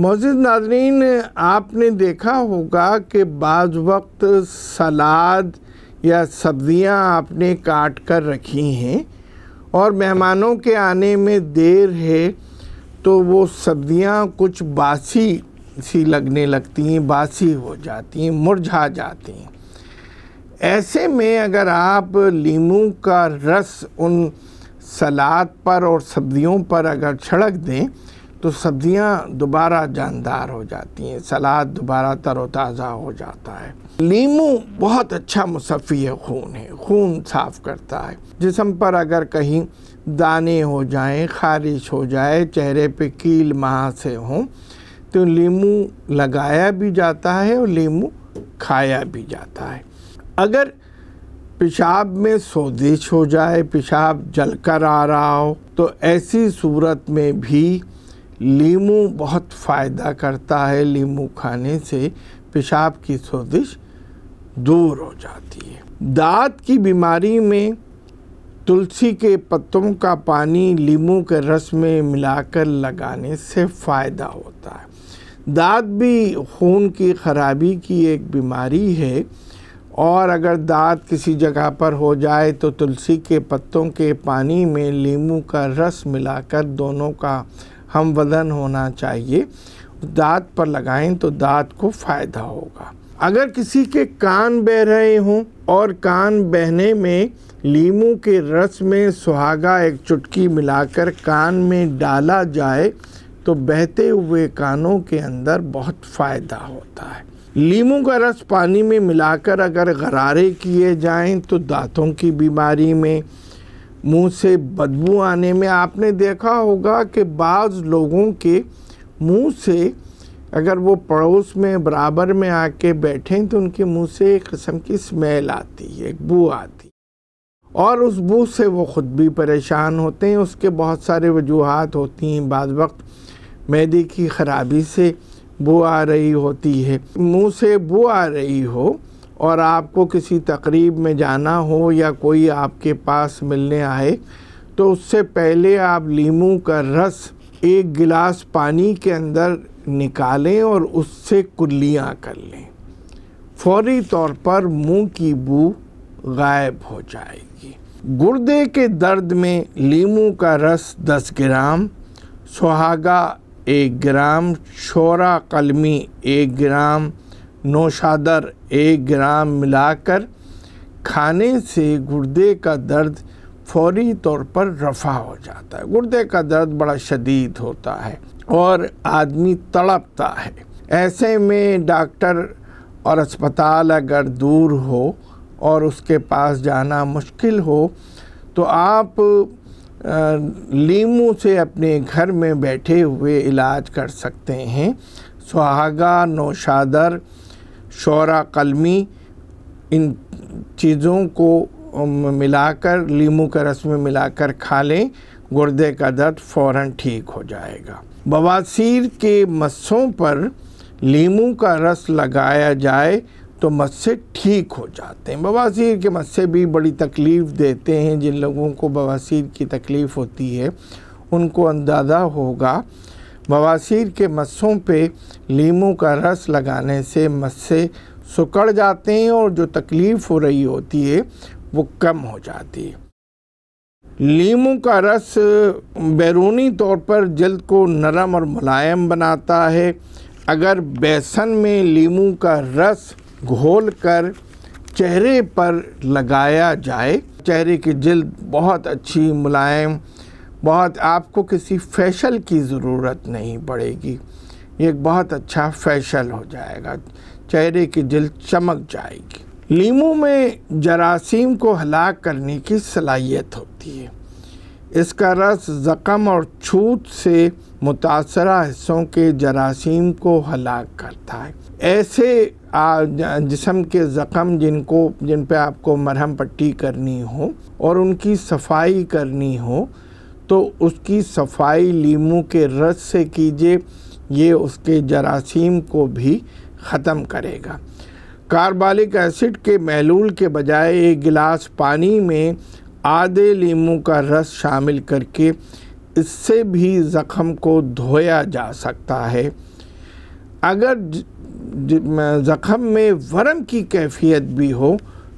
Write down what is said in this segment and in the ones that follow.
मोजिद नाजरीन आपने देखा होगा कि बाज़ वक्त सलाद या सब्ज़ियाँ आपने काट कर रखी हैं और मेहमानों के आने में देर है तो वो सब्ज़ियाँ कुछ बासी सी लगने लगती हैं बासी हो जाती हैं मुरझा जाती हैं ऐसे में अगर आप लीमू का रस उन सलाद पर और सब्ज़ियों पर अगर छिड़क दें तो सब्ज़ियाँ दोबारा जानदार हो जाती हैं सलाद दोबारा तरोताज़ा हो जाता है लीमू बहुत अच्छा मुसफ़ी खून है खून साफ़ करता है जिसम पर अगर कहीं दाने हो जाएं खारिश हो जाए चेहरे पे कील माह से हों तो लीमू लगाया भी जाता है और लीमू खाया भी जाता है अगर पेशाब में सोजिश हो जाए पेशाब जलकर आ रहा हो तो ऐसी सूरत में भी लीमू बहुत फ़ायदा करता है लीमू खाने से पेशाब की सोजिश दूर हो जाती है दांत की बीमारी में तुलसी के पत्तों का पानी लीमू के रस में मिलाकर लगाने से फ़ायदा होता है दांत भी खून की खराबी की एक बीमारी है और अगर दांत किसी जगह पर हो जाए तो तुलसी के पत्तों के पानी में लीमू का रस मिलाकर दोनों का हम वजन होना चाहिए दांत पर लगाएं तो दांत को फ़ायदा होगा अगर किसी के कान बह रहे हों और कान बहने में लीमू के रस में सुहागा एक चुटकी मिलाकर कान में डाला जाए तो बहते हुए कानों के अंदर बहुत फ़ायदा होता है लीमू का रस पानी में मिलाकर अगर गरारे किए जाएं तो दांतों की बीमारी में मुंह से बदबू आने में आपने देखा होगा कि बाज़ लोगों के मुंह से अगर वो पड़ोस में बराबर में आके बैठें तो उनके मुंह से एक किस्म की स्मेल आती है एक बू आती और उस बू से वो ख़ुद भी परेशान होते हैं उसके बहुत सारे वजूहत होती हैं बाद वक्त मैदे की ख़राबी से बू आ रही होती है मुंह से बू आ रही हो और आपको किसी तकरीब में जाना हो या कोई आपके पास मिलने आए तो उससे पहले आप लीमू का रस एक गिलास पानी के अंदर निकालें और उससे कुल्लियाँ कर लें फौरी तौर पर मुंह की बू गायब हो जाएगी गुर्दे के दर्द में लीमू का रस 10 ग्राम सुहागा एक ग्राम शोरा कलमी एक ग्राम नौशादर एक ग्राम मिलाकर खाने से गुर्दे का दर्द फौरी तौर पर रफा हो जाता है गुर्दे का दर्द बड़ा शदीद होता है और आदमी तड़पता है ऐसे में डॉक्टर और अस्पताल अगर दूर हो और उसके पास जाना मुश्किल हो तो आप लीमू से अपने घर में बैठे हुए इलाज कर सकते हैं सुहागा नौशादर शौरा कलमी इन चीज़ों को मिलाकर लीमू का रस में मिलाकर खा लें गुर्दे का दर्द फ़ौर ठीक हो जाएगा बवासीर के मस्सों पर लीमू का रस लगाया जाए तो मस्से ठीक हो जाते हैं बवासीर के मस्से भी बड़ी तकलीफ़ देते हैं जिन लोगों को बवासीर की तकलीफ़ होती है उनको अंदाज़ा होगा बवासीर के मस्सों पे लीमू का रस लगाने से मस्से सुकड़ जाते हैं और जो तकलीफ़ हो रही होती है वो कम हो जाती है लीमू का रस बैरूनी तौर पर जल्द को नरम और मुलायम बनाता है अगर बेसन में लीमू का रस घोल कर चेहरे पर लगाया जाए चेहरे की जल्द बहुत अच्छी मुलायम बहुत आपको किसी फैशल की ज़रूरत नहीं पड़ेगी ये एक बहुत अच्छा फैशल हो जाएगा चेहरे की दिल चमक जाएगी लीमू में जरासीम को हलाक करने की सलाहियत होती है इसका रस ज़ख़म और छूत से मुतासर हिस्सों के जरासीम को हलाक करता है ऐसे जिसम के ज़ख़म जिनको जिन पे आपको मरहम पट्टी करनी हो और उनकी सफाई करनी हो तो उसकी सफाई लीमू के रस से कीजिए ये उसके जरासीम को भी ख़त्म करेगा कार्बालिक एसिड के महलूल के बजाय एक गिलास पानी में आधे लीमू का रस शामिल करके इससे भी ज़ख़म को धोया जा सकता है अगर ज़ख़म में वरम की कैफियत भी हो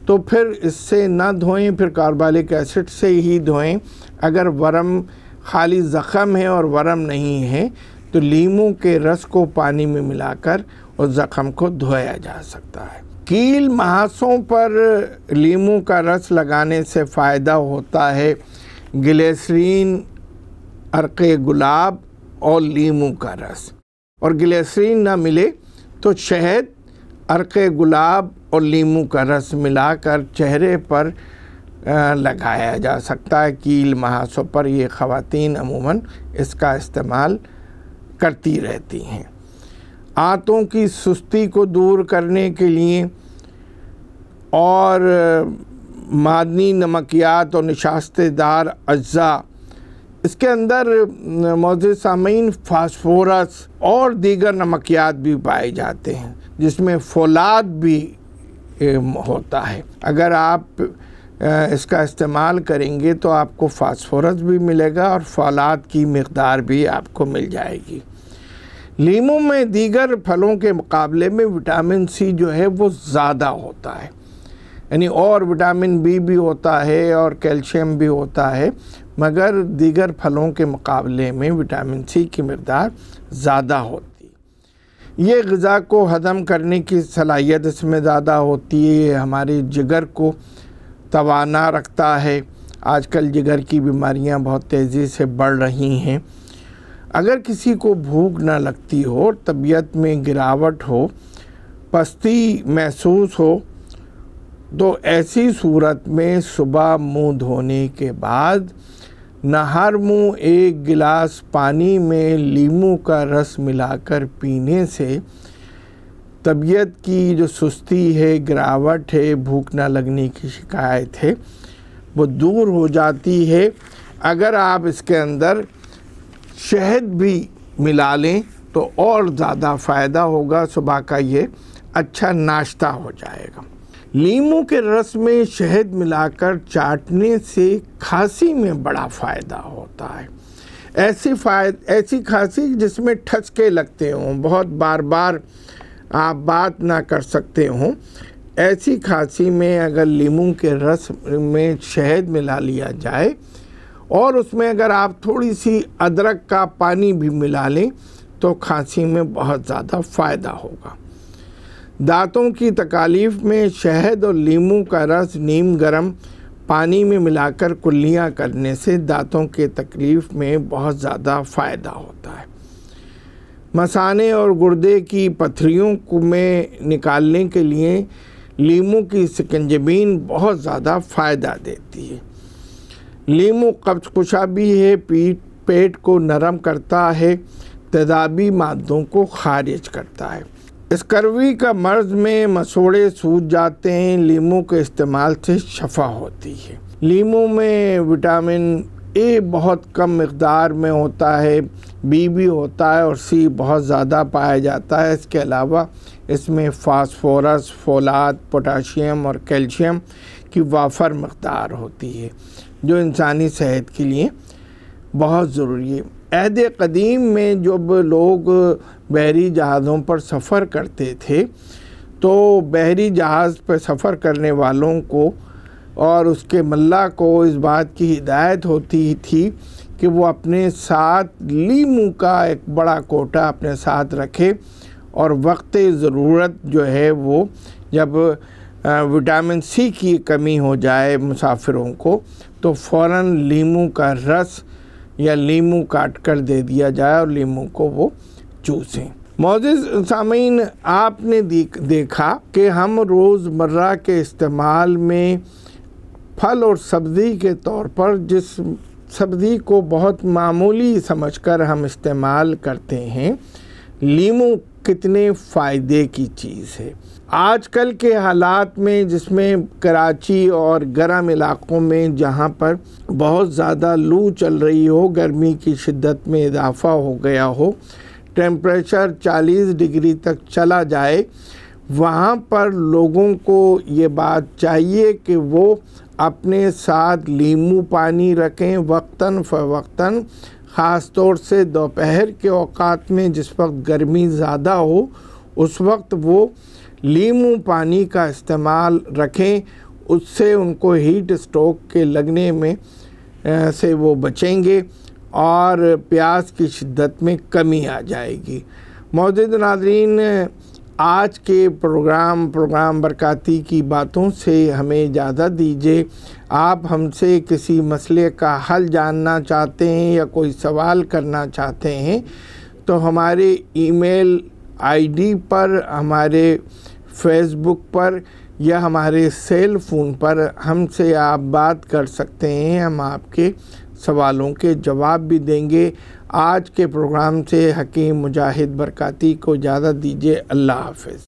तो फिर इससे ना धोएं फिर कार्बालिक एसिड से ही धोएं अगर वरम खाली ज़ख़म है और वरम नहीं है तो लीमू के रस को पानी में मिलाकर उस ज़ख़म को धोया जा सकता है कील महासों पर लीमू का रस लगाने से फ़ायदा होता है ग्लेसरीन अरक गुलाब और लीमू का रस और ग्लेसरीन ना मिले तो शहद अर्क गुलाब और लीमू का रस मिलाकर चेहरे पर लगाया जा सकता है कील महासों पर ये ख़वान अमूमन इसका इस्तेमाल करती रहती हैं आंतों की सुस्ती को दूर करने के लिए और मादनी नमकियात और निशास्तेदार अज्जा इसके अंदर मौज सामीन फास्फोरस और दीगर नमकियात भी पाए जाते हैं जिसमें फौलाद भी होता है अगर आप इसका इस्तेमाल करेंगे तो आपको फास्फोरस भी मिलेगा और फौलाद की मकदार भी आपको मिल जाएगी लीमू में दीगर फलों के मुकाबले में विटामिन सी जो है वो ज़्यादा होता है यानी और विटामिन बी भी होता है और कैल्शियम भी होता है मगर दीगर फलों के मुकाबले में विटामिन सी की मकदार ज़्यादा होती ये गज़ा को हज़म करने की सलाहियत इसमें ज़्यादा होती है हमारे जिगर को तोाना रखता है आजकल जिगर की बीमारियां बहुत तेज़ी से बढ़ रही हैं अगर किसी को भूख ना लगती हो तबीयत में गिरावट हो पस्ती महसूस हो तो ऐसी सूरत में सुबह मुंह धोने के बाद नहर मुँह एक गिलास पानी में लीमू का रस मिलाकर पीने से तबीयत की जो सुस्ती है गिरावट है भूख ना लगने की शिकायत है वो दूर हो जाती है अगर आप इसके अंदर शहद भी मिला लें तो और ज़्यादा फ़ायदा होगा सुबह का ये अच्छा नाश्ता हो जाएगा लीमू के रस में शहद मिलाकर चाटने से खांसी में बड़ा फ़ायदा होता है ऐसी फायद ऐसी खांसी जिसमें ठचके लगते हों बहुत बार बार आप बात ना कर सकते हों ऐसी खांसी में अगर लीमू के रस में शहद मिला लिया जाए और उसमें अगर आप थोड़ी सी अदरक का पानी भी मिला लें तो खांसी में बहुत ज़्यादा फ़ायदा होगा दांतों की तकालीफ में शहद और लीमू का रस नीम गर्म पानी में मिलाकर कुल्लियाँ करने से दांतों के तकलीफ़ में बहुत ज़्यादा फ़ायदा होता है मसाने और गुर्दे की पथरियों को में निकालने के लिए लीमू की सिकंजबीन बहुत ज़्यादा फ़ायदा देती है लीमू कब्ज कुशा भी है पीठ पेट को नरम करता है तदाबी मादों को खारिज करता है स्कर्वी का मर्ज में मसोड़े सूज जाते हैं लीम के इस्तेमाल से शफा होती है लीम में विटामिन ए बहुत कम मकदार में होता है बी भी होता है और सी बहुत ज़्यादा पाया जाता है इसके अलावा इसमें फास्फोरस फोलाद पोटाशियम और कैल्शियम की वाफर मकदार होती है जो इंसानी सेहत के लिए बहुत ज़रूरी है अहद कदीम में जब लोग बहरी जहाज़ों पर सफ़र करते थे तो बहरी जहाज़ पर सफ़र करने वालों को और उसके मल्ला को इस बात की हिदायत होती थी कि वो अपने साथ लीमू का एक बड़ा कोटा अपने साथ रखे और वक्त ज़रूरत जो है वो जब विटामिन सी की कमी हो जाए मुसाफिरों को तो फ़ौर लीमू का रस या लीमू काट कर दे दिया जाए और लीमू को वो चूसें मोजिज सामीन आपने देखा कि हम रोज़मर्रा के इस्तेमाल में फल और सब्ज़ी के तौर पर जिस सब्ज़ी को बहुत मामूली समझकर हम इस्तेमाल करते हैं लीम कितने फ़ायदे की चीज़ है आजकल के हालात में जिसमें कराची और गर्म इलाकों में जहाँ पर बहुत ज़्यादा लू चल रही हो गर्मी की शिद्दत में इजाफ़ा हो गया हो टेम्परेचर 40 डिग्री तक चला जाए वहाँ पर लोगों को ये बात चाहिए कि वो अपने साथ लीमू पानी रखें वक्ता फ़वक्तन ख़ास तौर से दोपहर के अवात में जिस वक्त गर्मी ज़्यादा हो उस वक्त वो लीमू पानी का इस्तेमाल रखें उससे उनको हीट स्ट्रोक के लगने में से वो बचेंगे और प्यास की शिद्दत में कमी आ जाएगी मौजूद नादरीन आज के प्रोग्राम प्रोग्राम बरकती की बातों से हमें इजाज़त दीजिए आप हमसे किसी मसले का हल जानना चाहते हैं या कोई सवाल करना चाहते हैं तो हमारे ईमेल आईडी पर हमारे फेसबुक पर या हमारे सेल फ़ोन पर हमसे आप बात कर सकते हैं हम आपके सवालों के जवाब भी देंगे आज के प्रोग्राम से हकीम मुजाहिद बरकती को इजाज़त दीजिए अल्लाह हाफिज़